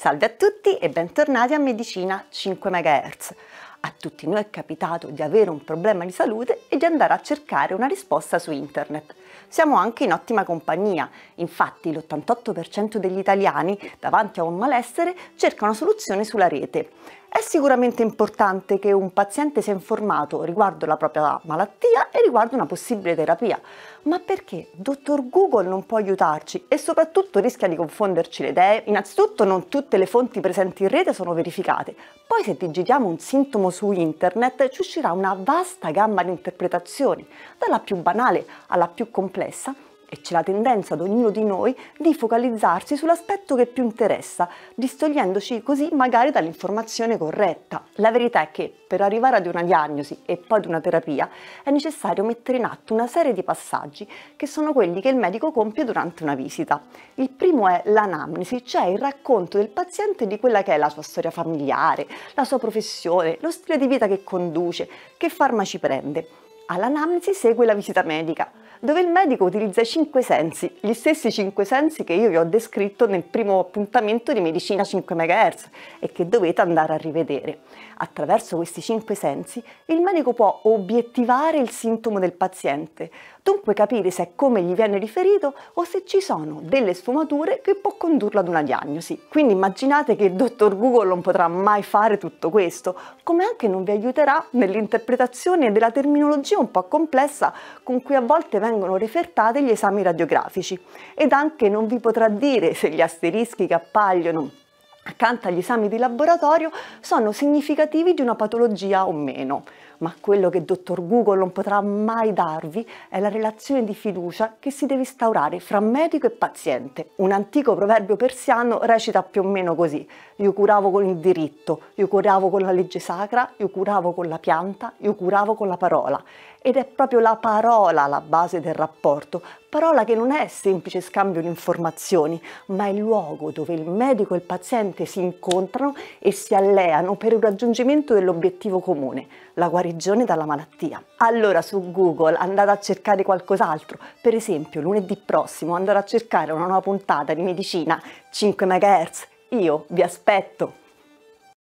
Salve a tutti e bentornati a Medicina 5 MHz. A tutti noi è capitato di avere un problema di salute e di andare a cercare una risposta su internet. Siamo anche in ottima compagnia, infatti l'88% degli italiani davanti a un malessere cerca una soluzione sulla rete. È sicuramente importante che un paziente sia informato riguardo la propria malattia e riguardo una possibile terapia, ma perché dottor Google non può aiutarci e soprattutto rischia di confonderci le idee? Innanzitutto non tutte le fonti presenti in rete sono verificate, poi se digitiamo un sintomo su internet ci uscirà una vasta gamma di interpretazioni, dalla più banale alla più complessa, e c'è la tendenza ad ognuno di noi di focalizzarsi sull'aspetto che più interessa, distogliendoci così magari dall'informazione corretta. La verità è che per arrivare ad una diagnosi e poi ad una terapia è necessario mettere in atto una serie di passaggi che sono quelli che il medico compie durante una visita. Il primo è l'anamnesi, cioè il racconto del paziente di quella che è la sua storia familiare, la sua professione, lo stile di vita che conduce, che farmaci prende. All'anamnesi segue la visita medica, dove il medico utilizza i cinque sensi, gli stessi cinque sensi che io vi ho descritto nel primo appuntamento di medicina 5 MHz e che dovete andare a rivedere. Attraverso questi cinque sensi il medico può obiettivare il sintomo del paziente, dunque capire se è come gli viene riferito o se ci sono delle sfumature che può condurlo ad una diagnosi. Quindi immaginate che il dottor Google non potrà mai fare tutto questo, come anche non vi aiuterà nell'interpretazione della terminologia un po' complessa con cui a volte vengono vengono refertati gli esami radiografici ed anche non vi potrà dire se gli asterischi che appaiono accanto agli esami di laboratorio sono significativi di una patologia o meno. Ma quello che dottor Google non potrà mai darvi è la relazione di fiducia che si deve instaurare fra medico e paziente. Un antico proverbio persiano recita più o meno così: Io curavo con il diritto, io curavo con la legge sacra, io curavo con la pianta, io curavo con la parola ed è proprio la parola la base del rapporto, parola che non è semplice scambio di informazioni, ma è il luogo dove il medico e il paziente si incontrano e si alleano per il raggiungimento dell'obiettivo comune, la guarigione dalla malattia. Allora su Google andate a cercare qualcos'altro, per esempio lunedì prossimo andate a cercare una nuova puntata di medicina 5 MHz, io vi aspetto!